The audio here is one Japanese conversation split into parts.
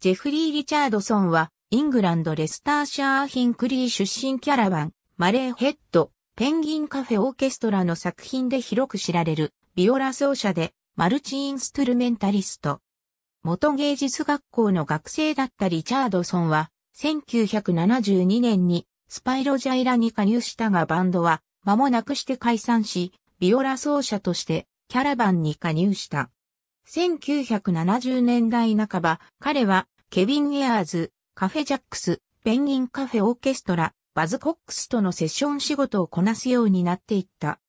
ジェフリー・リチャードソンは、イングランドレスターシャーヒンクリー出身キャラバン、マレーヘッド、ペンギンカフェオーケストラの作品で広く知られる、ビオラ奏者で、マルチインストゥルメンタリスト。元芸術学校の学生だったリチャードソンは、1972年にスパイロジャイラに加入したがバンドは間もなくして解散し、ビオラ奏者としてキャラバンに加入した。1970年代半ば、彼は、ケビン・エアーズ、カフェ・ジャックス、ペンギン・カフェ・オーケストラ、バズ・コックスとのセッション仕事をこなすようになっていった。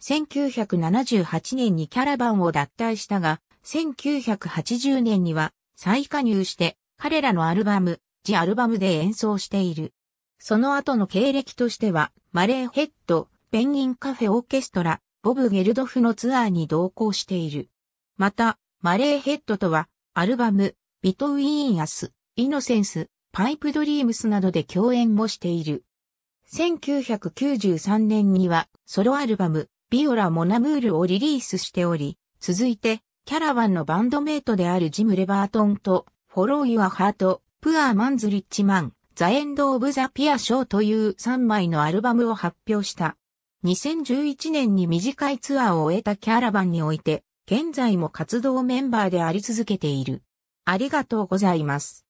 1978年にキャラバンを脱退したが、1980年には再加入して彼らのアルバム、ジアルバムで演奏している。その後の経歴としては、マレーヘッド、ペンギンカフェオーケストラ、ボブ・ゲルドフのツアーに同行している。また、マレーヘッドとは、アルバム、ビトウィーンアス、イノセンス、パイプドリームスなどで共演もしている。1993年には、ソロアルバム、ビオラ・モナムールをリリースしており、続いて、キャラバンのバンドメイトであるジム・レバートンと、フォロー・ユア・ハート、プアー・マンズ・リッチマン、ザ・エンド・オブ・ザ・ピア・ショーという3枚のアルバムを発表した。2011年に短いツアーを終えたキャラバンにおいて、現在も活動メンバーであり続けている。ありがとうございます。